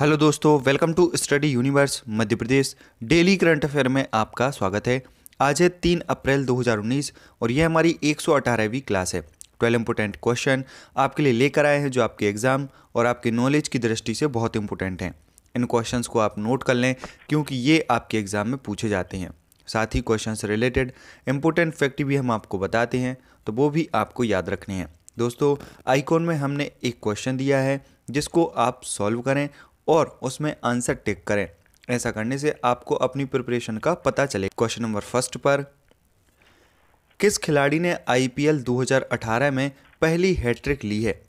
hello दोस्तों welcome to Study Universe Madhya Pradesh daily current affair में आपका स्वागत है आज है तीन अप्रैल 2019 और यह हमारी 118वीं क्लास है ट्वेल्व इम्पोर्टेंट क्वेश्चन आपके लिए लेकर आए हैं जो आपके एग्ज़ाम और आपके नॉलेज की दृष्टि से बहुत इंपॉर्टेंट हैं इन क्वेश्चन को आप नोट कर लें क्योंकि ये आपके एग्ज़ाम में पूछे जाते हैं साथ ही क्वेश्चन से रिलेटेड इंपॉर्टेंट फैक्ट भी हम आपको बताते हैं तो वो भी आपको याद रखने हैं दोस्तों आइकॉन में हमने एक क्वेश्चन दिया है जिसको आप सॉल्व करें और उसमें आंसर टिक करें ऐसा करने से आपको अपनी प्रिपरेशन का पता चले क्वेश्चन नंबर फर्स्ट पर किस खिलाड़ी ने आईपीएल 2018 में पहली हैट्रिक ली है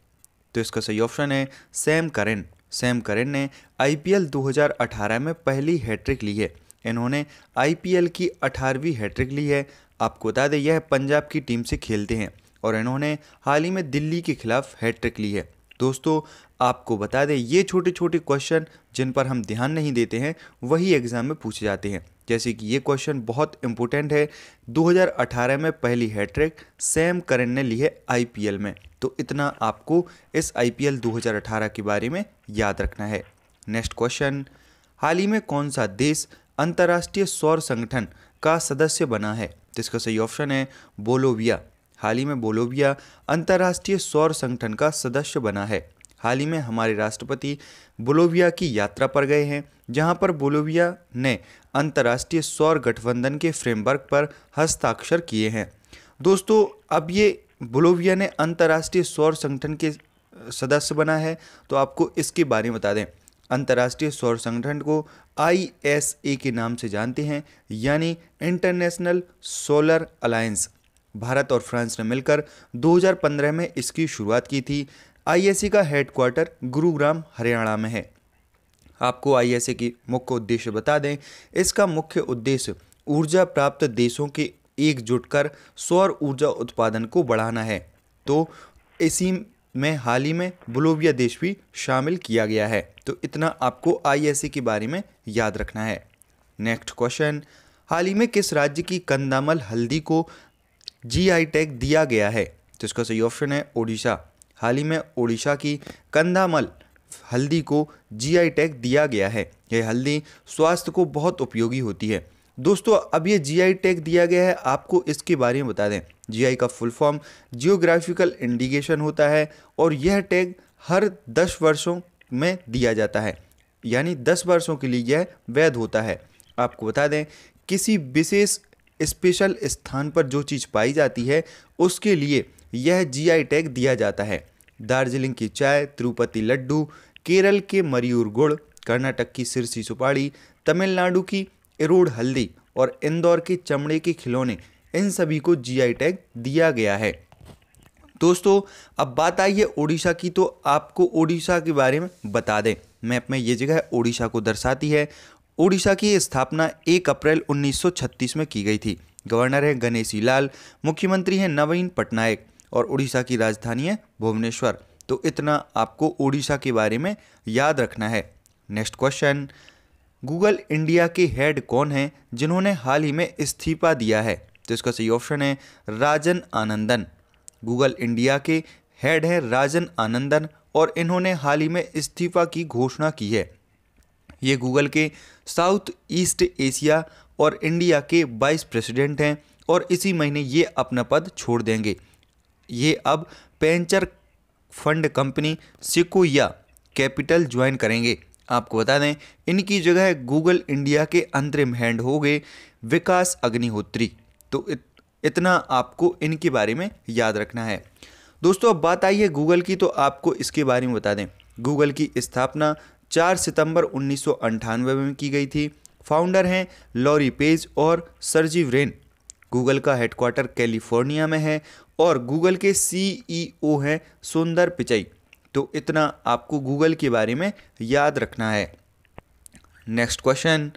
तो इसका सही ऑप्शन है सैम करेन सैम करेन ने आईपीएल 2018 में पहली हैट्रिक ली है इन्होंने आईपीएल की 18वीं हैट्रिक ली है आपको बता दें यह पंजाब की टीम से खेलते हैं और इन्होंने हाल ही में दिल्ली के खिलाफ हैट्रिक ली है दोस्तों आपको बता दें ये छोटे छोटे क्वेश्चन जिन पर हम ध्यान नहीं देते हैं वही एग्ज़ाम में पूछे जाते हैं जैसे कि ये क्वेश्चन बहुत इंपॉर्टेंट है 2018 में पहली हैट्रिक सैम करन ने ली है आईपीएल में तो इतना आपको इस आईपीएल 2018 के बारे में याद रखना है नेक्स्ट क्वेश्चन हाल ही में कौन सा देश अंतर्राष्ट्रीय सौर संगठन का सदस्य बना है जिसका सही ऑप्शन है बोलोविया हाल ही में बोलोविया अंतर्राष्ट्रीय सौर संगठन का सदस्य बना है हाल ही में हमारे राष्ट्रपति बोलोविया की यात्रा पर गए हैं जहां पर बोलोविया ने अंतर्राष्ट्रीय सौर गठबंधन के फ्रेमवर्क पर हस्ताक्षर किए हैं दोस्तों अब ये बोलोविया ने अंतर्राष्ट्रीय सौर संगठन के सदस्य बना है तो आपको इसके बारे में बता दें अंतर्राष्ट्रीय सौर संगठन को आई के नाम से जानते हैं यानी इंटरनेशनल सोलर अलायंस भारत और फ्रांस ने मिलकर 2015 में इसकी शुरुआत की थी आईएससी का हेडक्वार्टर गुरुग्राम हरियाणा में है आपको आईएससी की मुख्य उद्देश्य बता दें इसका मुख्य उद्देश्य ऊर्जा प्राप्त देशों के एकजुट कर सौर ऊर्जा उत्पादन को बढ़ाना है तो इसी में हाल ही में बुलोविया देश भी शामिल किया गया है तो इतना आपको आईएससी के बारे में याद रखना है नेक्स्ट क्वेश्चन हाल ही में किस राज्य की कंदामल हल्दी को जी आई टैग दिया गया है तो इसका सही ऑप्शन है ओडिशा हाल ही में ओडिशा की कंधामल हल्दी को जीआई टैग दिया गया है यह हल्दी स्वास्थ्य को बहुत उपयोगी होती है दोस्तों अब ये जीआई टैग दिया गया है आपको इसके बारे में बता दें जीआई का फुल फॉर्म जियोग्राफिकल इंडिकेशन होता है और यह टैग हर दस वर्षों में दिया जाता है यानी दस वर्षों के लिए यह वैध होता है आपको बता दें किसी विशेष स्पेशल स्थान पर जो चीज़ पाई जाती है उसके लिए यह जीआई टैग दिया जाता है दार्जिलिंग की चाय तिरुपति लड्डू केरल के मरियूर गुड़ कर्नाटक की सिरसी सुपाड़ी तमिलनाडु की एरोड हल्दी और इंदौर के चमड़े के खिलौने इन सभी को जीआई टैग दिया गया है दोस्तों अब बात आई है ओडिशा की तो आपको ओडिशा के बारे में बता दें मैप में ये जगह ओडिशा को दर्शाती है ओडिशा की स्थापना 1 अप्रैल 1936 में की गई थी गवर्नर हैं गणेशी लाल मुख्यमंत्री हैं नवीन पटनायक और उड़ीसा की राजधानी है भुवनेश्वर तो इतना आपको ओडिशा के बारे में याद रखना है नेक्स्ट क्वेश्चन गूगल इंडिया के हेड कौन हैं जिन्होंने हाल ही में इस्तीफा दिया है तो इसका सही ऑप्शन है राजन आनंदन गूगल इंडिया के हेड हैं राजन आनंदन और इन्होंने हाल ही में इस्तीफा की घोषणा की है ये गूगल के साउथ ईस्ट एशिया और इंडिया के वाइस प्रेसिडेंट हैं और इसी महीने ये अपना पद छोड़ देंगे ये अब venture fund company Sequoia Capital join करेंगे आपको बता दें इनकी जगह गूगल इंडिया के अंतरिम हैंड हो गए विकास अग्निहोत्री तो इत, इतना आपको इनके बारे में याद रखना है दोस्तों अब बात आई है गूगल की तो आपको इसके बारे में बता दें गूगल की स्थापना 4 सितंबर उन्नीस में की गई थी फाउंडर हैं लॉरी पेज और सरजीव रेन गूगल का हेडक्वार्टर कैलिफोर्निया में है और गूगल के सीईओ e हैं सुंदर पिचई तो इतना आपको गूगल के बारे में याद रखना है नेक्स्ट क्वेश्चन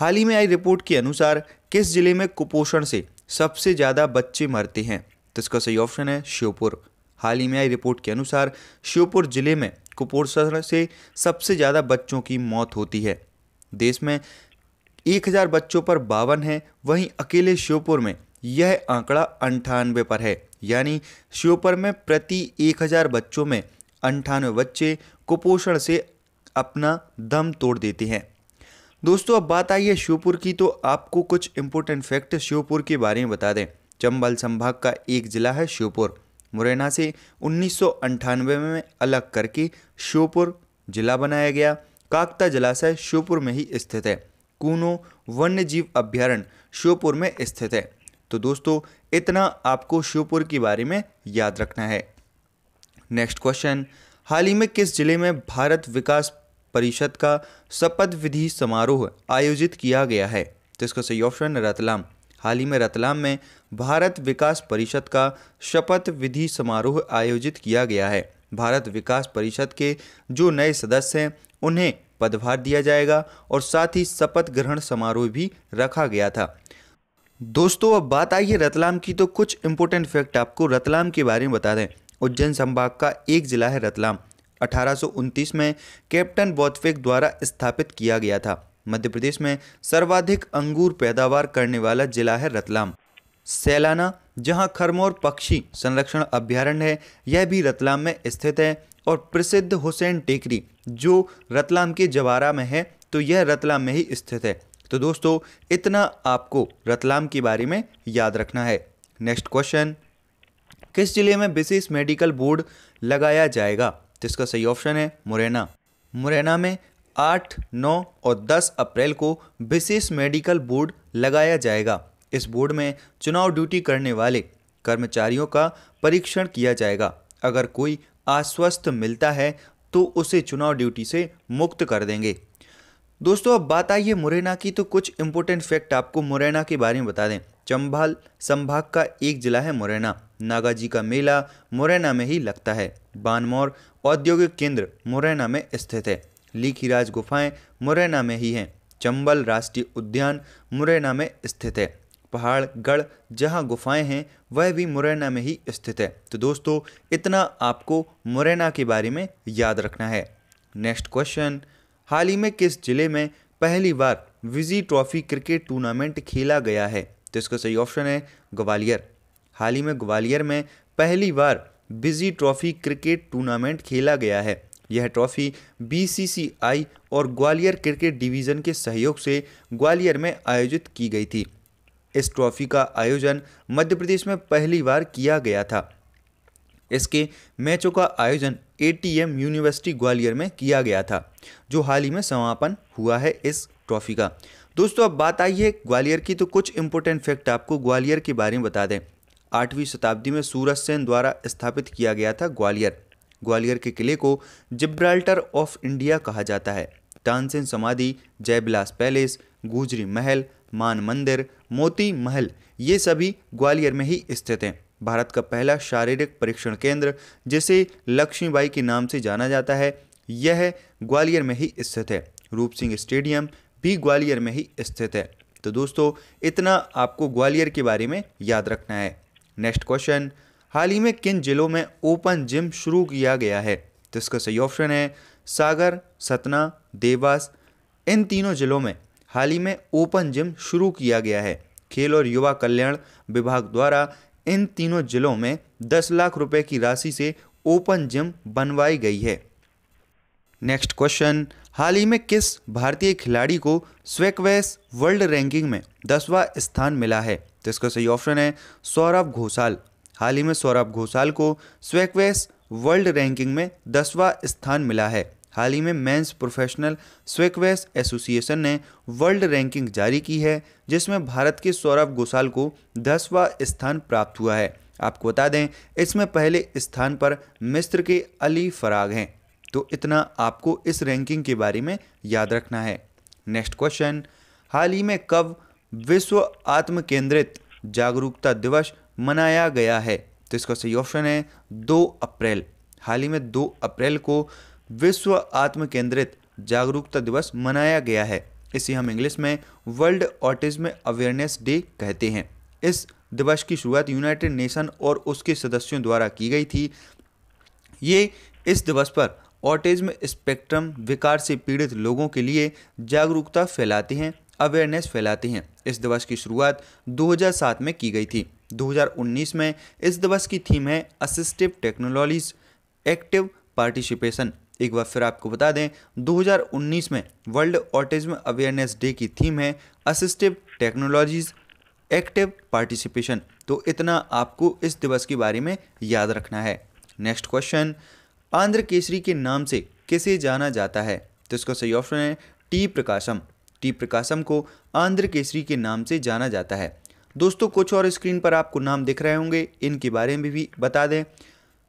हाल ही में आई रिपोर्ट के अनुसार किस जिले में कुपोषण से सबसे ज़्यादा बच्चे मरते हैं तो इसका सही ऑप्शन है श्योपुर हाल ही में आई रिपोर्ट के अनुसार श्योपुर जिले में कुपोषण से सबसे ज़्यादा बच्चों की मौत होती है देश में एक हज़ार बच्चों पर बावन है वहीं अकेले श्योपुर में यह आंकड़ा अंठानवे पर है यानी श्योपुर में प्रति एक हज़ार बच्चों में अंठानवे बच्चे कुपोषण से अपना दम तोड़ देते हैं दोस्तों अब बात आई है श्योपुर की तो आपको कुछ इम्पोर्टेंट फैक्ट श्योपुर के बारे में बता दें चंबल संभाग का एक ज़िला है श्योपुर मुरैना से उन्नीस में अलग करके श्योपुर जिला बनाया गया काकता जलाशय श्योपुर में ही स्थित है कूनो वन्य जीव अभ्यारण्य श्योपुर में स्थित है तो दोस्तों इतना आपको श्योपुर के बारे में याद रखना है नेक्स्ट क्वेश्चन हाल ही में किस जिले में भारत विकास परिषद का शपथ विधि समारोह आयोजित किया गया है तो इसका सही ऑप्शन रतलाम हाल ही में रतलाम में भारत विकास परिषद का शपथ विधि समारोह आयोजित किया गया है भारत विकास परिषद के जो नए सदस्य हैं उन्हें पदभार दिया जाएगा और साथ ही शपथ ग्रहण समारोह भी रखा गया था दोस्तों अब बात आई है रतलाम की तो कुछ इम्पोर्टेंट फैक्ट आपको रतलाम के बारे में बता दें उज्जैन संभाग का एक जिला है रतलाम अठारह में कैप्टन बौद्धफेक द्वारा स्थापित किया गया था मध्य प्रदेश में सर्वाधिक अंगूर पैदावार करने वाला जिला है रतलाम सैलाना जहां खरमोर पक्षी संरक्षण अभ्यारण्य है यह भी रतलाम में स्थित है और प्रसिद्ध हुसैन टेकरी जो रतलाम के जवारा में है तो यह रतलाम में ही स्थित है तो दोस्तों इतना आपको रतलाम के बारे में याद रखना है नेक्स्ट क्वेश्चन किस जिले में विशेष मेडिकल बोर्ड लगाया जाएगा तो इसका सही ऑप्शन है मुरैना मुरैना में आठ नौ और दस अप्रैल को विशेष मेडिकल बोर्ड लगाया जाएगा इस बोर्ड में चुनाव ड्यूटी करने वाले कर्मचारियों का परीक्षण किया जाएगा अगर कोई आश्वस्त मिलता है तो उसे चुनाव ड्यूटी से मुक्त कर देंगे दोस्तों अब बात आई है मुरैना की तो कुछ इंपॉर्टेंट फैक्ट आपको मुरैना के बारे में बता दें चंबल संभाग का एक जिला है मुरैना नागा जी का मेला मुरैना में ही लगता है बानमौर औद्योगिक केंद्र मुरैना में स्थित है लीखीराज गुफाएं मुरैना में ही हैं चंबल राष्ट्रीय उद्यान मुरैना में स्थित है पहाड़गढ़ जहाँ गुफाएं हैं वह भी मुरैना में ही स्थित है तो दोस्तों इतना आपको मुरैना के बारे में याद रखना है नेक्स्ट क्वेश्चन हाल ही में किस जिले में पहली बार विजी ट्रॉफी क्रिकेट टूर्नामेंट खेला गया है तो इसका सही ऑप्शन है ग्वालियर हाल ही में ग्वालियर में पहली बार बिजी ट्रॉफी क्रिकेट टूर्नामेंट खेला गया है यह ट्रॉफी बीसीसीआई और ग्वालियर क्रिकेट डिवीज़न के सहयोग से ग्वालियर में आयोजित की गई थी इस ट्रॉफी का आयोजन मध्य प्रदेश में पहली बार किया गया था इसके मैचों का आयोजन एटीएम यूनिवर्सिटी ग्वालियर में किया गया था जो हाल ही में समापन हुआ है इस ट्रॉफी का दोस्तों अब बात आई है ग्वालियर की तो कुछ इंपोर्टेंट फैक्ट आपको ग्वालियर के बारे में बता दें आठवीं शताब्दी में सूरज सेन द्वारा स्थापित किया गया था ग्वालियर ग्वालियर के किले को जिब्राल्टर ऑफ इंडिया कहा जाता है तानसेन समाधि जयबिलास पैलेस गुजरी महल मान मंदिर मोती महल ये सभी ग्वालियर में ही स्थित हैं भारत का पहला शारीरिक परीक्षण केंद्र जिसे लक्ष्मीबाई के नाम से जाना जाता है यह ग्वालियर में ही स्थित है रूप सिंह स्टेडियम भी ग्वालियर में ही स्थित है तो दोस्तों इतना आपको ग्वालियर के बारे में याद रखना है नेक्स्ट क्वेश्चन हाल ही में किन जिलों में ओपन जिम शुरू किया गया है तो इसका सही ऑप्शन है सागर सतना देवास इन तीनों जिलों में हाल ही में ओपन जिम शुरू किया गया है खेल और युवा कल्याण विभाग द्वारा इन तीनों जिलों में 10 लाख रुपए की राशि से ओपन जिम बनवाई गई है नेक्स्ट क्वेश्चन हाल ही में किस भारतीय खिलाड़ी को स्वेकवेस वर्ल्ड रैंकिंग में दसवां स्थान मिला है तो इसका सही ऑप्शन है सौरभ घोषाल हाल ही में सौरभ घोषाल को स्वेक्वेस वर्ल्ड रैंकिंग में दसवां स्थान मिला है हाल ही में मेंस प्रोफेशनल स्वेक्वेस एसोसिएशन ने वर्ल्ड रैंकिंग जारी की है जिसमें भारत के सौरभ घोषाल को दसवां स्थान प्राप्त हुआ है आपको बता दें इसमें पहले स्थान पर मिस्र के अली फराग हैं तो इतना आपको इस रैंकिंग के बारे में याद रखना है नेक्स्ट क्वेश्चन हाल ही में कब विश्व आत्म केंद्रित जागरूकता दिवस मनाया गया है तो इसका सही ऑप्शन है दो अप्रैल हाल ही में दो अप्रैल को विश्व आत्म केंद्रित जागरूकता दिवस मनाया गया है इसे हम इंग्लिश में वर्ल्ड ऑटिज्म अवेयरनेस डे कहते हैं इस दिवस की शुरुआत यूनाइटेड नेशन और उसके सदस्यों द्वारा की गई थी ये इस दिवस पर ऑटिज्म स्पेक्ट्रम विकार से पीड़ित लोगों के लिए जागरूकता फैलाते हैं अवेयरनेस फैलाते हैं इस दिवस की शुरुआत 2007 में की गई थी 2019 में इस दिवस की थीम है असिस्टिव टेक्नोलॉजीज एक्टिव पार्टिसिपेशन एक बार फिर आपको बता दें 2019 में वर्ल्ड ऑटिज्म अवेयरनेस डे की थीम है असिस्टिव टेक्नोलॉजीज एक्टिव पार्टिसिपेशन तो इतना आपको इस दिवस के बारे में याद रखना है नेक्स्ट क्वेश्चन आंध्र केसरी के नाम से किसे जाना जाता है तो इसका सही ऑप्शन है टी प्रकाशम टी प्रकाशम को आंध्र केसरी के नाम से जाना जाता है दोस्तों कुछ और स्क्रीन पर आपको नाम दिख रहे होंगे इनके बारे में भी बता दें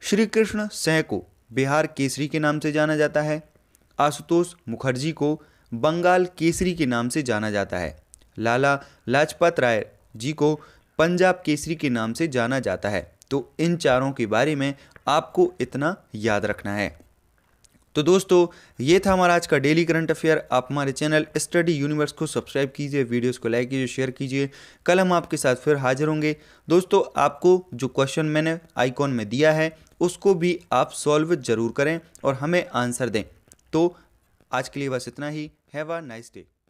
श्री कृष्ण सह को बिहार केसरी के नाम से जाना जाता है आशुतोष मुखर्जी को बंगाल केसरी के नाम से जाना जाता है लाला लाजपत राय जी को पंजाब केसरी के नाम से जाना जाता है तो इन चारों के बारे में आपको इतना याद रखना है तो दोस्तों ये था हमारा आज का डेली करंट अफेयर आप हमारे चैनल स्टडी यूनिवर्स को सब्सक्राइब कीजिए वीडियोस को लाइक कीजिए शेयर कीजिए कल हम आपके साथ फिर हाजिर होंगे दोस्तों आपको जो क्वेश्चन मैंने आइकॉन में दिया है उसको भी आप सॉल्व ज़रूर करें और हमें आंसर दें तो आज के लिए बस इतना ही हैव अ नाइस डे